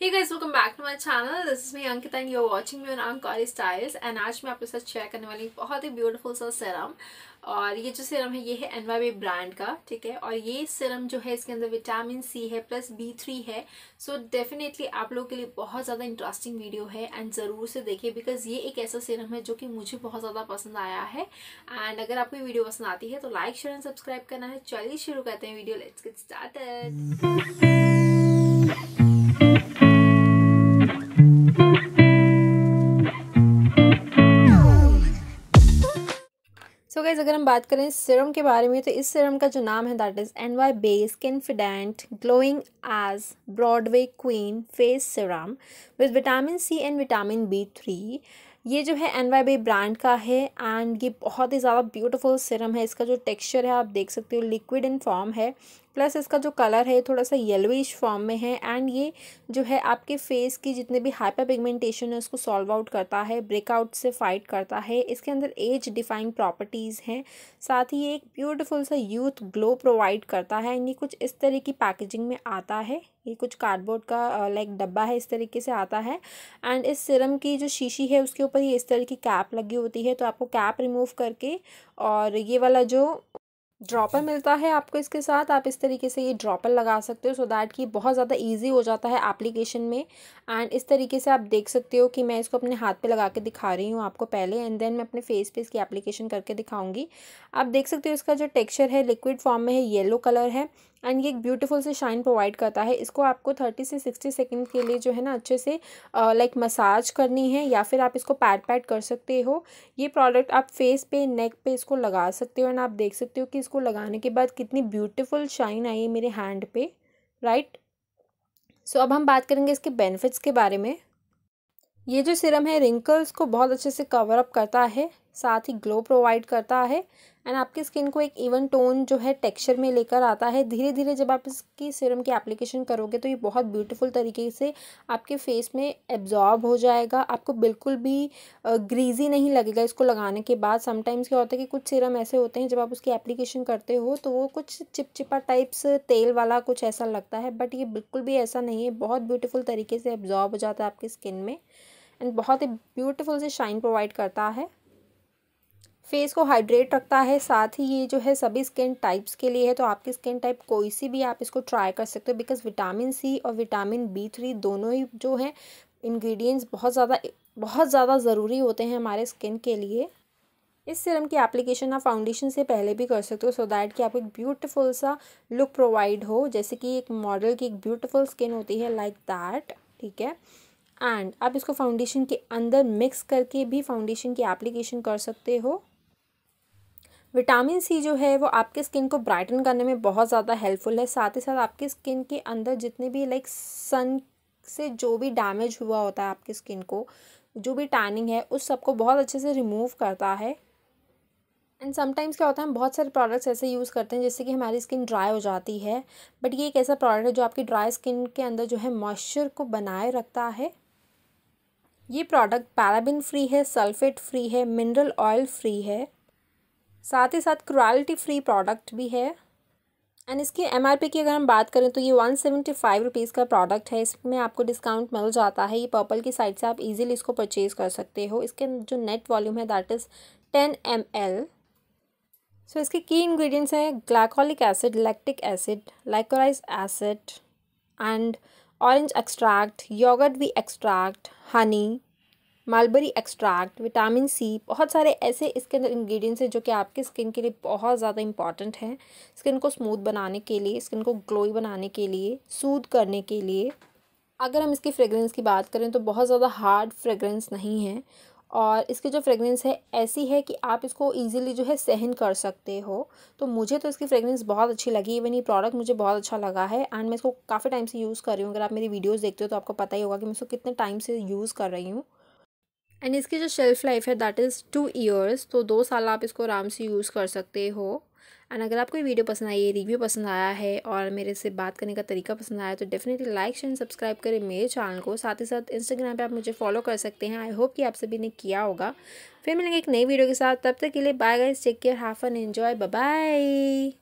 Hey guys, welcome back to my channel. This is me Ankita and you're watching me on Ankari Styles. And आज मैं आपके साथ share करने वाली हूँ बहुत ही beautiful सा serum. और ये जो serum है ये है NYB brand का ठीक है और ये serum जो है इसके अंदर vitamin C है plus B3 है so definitely आप लोगों के लिए बहुत ज़्यादा interesting video है and ज़रूर से देखिए because ये एक ऐसा serum है जो कि मुझे बहुत ज़्यादा पसंद आया है And अगर आपको ये video पसंद आती है तो लाइक शेयर एंड सब्सक्राइब करना है चलिए शुरू करते हैं video let's get started so guys अगर हम बात करें सिरम के बारे में तो इस सिरम का जो नाम है that is N Y base confident glowing age Broadway queen face serum with vitamin C and vitamin B three ये जो है एन वाई बे ब्रांड का है एंड ये बहुत ही ज़्यादा ब्यूटीफुल सिरम है इसका जो टेक्सचर है आप देख सकते हो लिक्विड इन फॉर्म है प्लस इसका जो कलर है थोड़ा सा येलोइश फॉर्म में है एंड ये जो है आपके फेस की जितने भी हाइपर पिगमेंटेशन है उसको सॉल्व आउट करता है ब्रेकआउट से फाइट करता है इसके अंदर एज डिफाइंग प्रॉपर्टीज़ हैं साथ ही ये एक ब्यूटिफुल सा यूथ ग्लो प्रोवाइड करता है एंड ये कुछ इस तरह की पैकेजिंग में आता है ये कुछ कार्डबोर्ड का लाइक डब्बा है इस तरीके से आता है एंड इस सिरम की जो शीशी है उसके ऊपर ये इस तरह की कैप लगी होती है तो आपको कैप रिमूव करके और ये वाला जो ड्रॉपर मिलता है आपको इसके साथ आप इस तरीके से ये ड्रॉपर लगा सकते हो सो दैट कि बहुत ज़्यादा इजी हो जाता है एप्लीकेशन में एंड इस तरीके से आप देख सकते हो कि मैं इसको अपने हाथ पे लगा के दिखा रही हूँ आपको पहले एंड देन मैं अपने फेस पे इसकी एप्लीकेशन करके दिखाऊंगी आप देख सकते हो इसका जो टेक्स्चर है लिक्विड फॉर्म में है येलो कलर है एंड ये एक ब्यूटीफुल से शाइन प्रोवाइड करता है इसको आपको थर्टी से सिक्सटी सेकेंड के लिए जो है ना अच्छे से लाइक मसाज करनी है या फिर आप इसको पैट पैट कर सकते हो ये प्रोडक्ट आप फेस पे नेक पे इसको लगा सकते हो एंड आप देख सकते हो कि इसको लगाने के बाद कितनी ब्यूटीफुल शाइन आई है मेरे हैंड पे राइट right? सो so, अब हम बात करेंगे इसके बेनिफिट्स के बारे में ये जो सिरम है रिंकल्स को बहुत अच्छे से कवर अप करता है साथ ही ग्लो प्रोवाइड करता है एंड आपकी स्किन को एक इवन टोन जो है टेक्सचर में लेकर आता है धीरे धीरे जब आप इसकी सीरम की एप्लीकेशन करोगे तो ये बहुत ब्यूटीफुल तरीके से आपके फेस में एब्जॉर्ब हो जाएगा आपको बिल्कुल भी ग्रीजी नहीं लगेगा इसको लगाने के बाद समटाइम्स क्या होता है कि कुछ सीरम ऐसे होते हैं जब आप उसकी एप्लीकेशन करते हो तो वो कुछ चिपचिपा टाइप्स तेल वाला कुछ ऐसा लगता है बट ये बिल्कुल भी ऐसा नहीं है बहुत ब्यूटीफुल तरीके से एब्जॉर्ब हो जाता है आपकी स्किन में एंड बहुत ही ब्यूटीफुल से शाइन प्रोवाइड करता है फेस को हाइड्रेट रखता है साथ ही ये जो है सभी स्किन टाइप्स के लिए है तो आपकी स्किन टाइप कोई सी भी आप इसको ट्राई कर सकते हो बिकॉज विटामिन सी और विटामिन बी थ्री दोनों ही जो हैं इंग्रेडिएंट्स बहुत ज़्यादा बहुत ज़्यादा ज़रूरी होते हैं हमारे स्किन के लिए इस सिरम की एप्लीकेशन आप फाउंडेशन से पहले भी कर सकते हो सो दैट कि आपको एक ब्यूटिफुल सा लुक प्रोवाइड हो जैसे कि एक मॉडल की एक ब्यूटिफुल स्किन होती है लाइक दैट ठीक है एंड आप इसको फाउंडेशन के अंदर मिक्स करके भी फाउंडेशन की एप्लीकेशन कर सकते हो विटामिन सी जो है वो आपके स्किन को ब्राइटन करने में बहुत ज़्यादा हेल्पफुल है साथ ही साथ आपकी स्किन के अंदर जितने भी लाइक सन से जो भी डैमेज हुआ होता है आपकी स्किन को जो भी टैनिंग है उस सबको बहुत अच्छे से रिमूव करता है एंड समटाइम्स क्या होता है हम बहुत सारे प्रोडक्ट्स ऐसे यूज़ करते हैं जिससे कि हमारी स्किन ड्राई हो जाती है बट ये एक ऐसा प्रोडक्ट है जो आपकी ड्राई स्किन के अंदर जो है मॉइस्चर को बनाए रखता है ये प्रोडक्ट पैराबिन फ्री है सल्फेट फ्री है मिनरल ऑयल फ्री है साथ ही साथ क्रुआलिटी फ्री प्रोडक्ट भी है एंड इसकी एम की अगर हम बात करें तो ये वन सेवेंटी फाइव रुपीज़ का प्रोडक्ट है इसमें आपको डिस्काउंट मिल जाता है ये पर्पल की साइड से आप इजीली इसको परचेज़ कर सकते हो इसके जो नेट वॉल्यूम है that is ten M L so इसके की इंग्रेडिएंट्स हैं glycolic acid lactic acid liquorice acid and orange extract yogurt भी extract honey mulberry extract vitamin C बहुत सारे ऐसे इसके अंदर इंग्रेडिएंट्स हैं जो कि आपके स्किन के लिए बहुत ज़्यादा इंपॉर्टेंट हैं स्किन को स्मूथ बनाने के लिए स्किन को ग्लोई बनाने के लिए सूद करने के लिए अगर हम इसकी फ्रेगरेंस की बात करें तो बहुत ज़्यादा हार्ड फ्रेगरेंस नहीं है और इसकी जो फ्रेगरेंस है ऐसी है कि आप इसको इजीली जो है सहन कर सकते हो तो मुझे तो इसकी फ्रेगरेंस बहुत अच्छी लगी इवन ये प्रोडक्ट मुझे बहुत अच्छा लगा है एंड मैं इसको काफ़ी टाइम से यूज़ कर रही हूँ अगर आप मेरी वीडियोस देखते हो तो आपको पता ही होगा कि मैं इसको कितने टाइम से यूज़ कर रही हूँ एंड इसकी जो शेल्फ़ लाइफ है दैट इज़ टू ईयर्स तो दो साल आप इसको आराम से यूज़ कर सकते हो एंड अगर आपको ये वीडियो पसंद आई है रिव्यू पसंद आया है और मेरे से बात करने का तरीका पसंद आया तो डेफिनेटली लाइक शेयर सब्सक्राइब करें मेरे चैनल को साथ ही साथ इंस्टाग्राम पे आप मुझे फॉलो कर सकते हैं आई होप कि आप सभी ने किया होगा फिर मिलेंगे एक नई वीडियो के साथ तब तक के लिए bye bye take care half and enjoy bye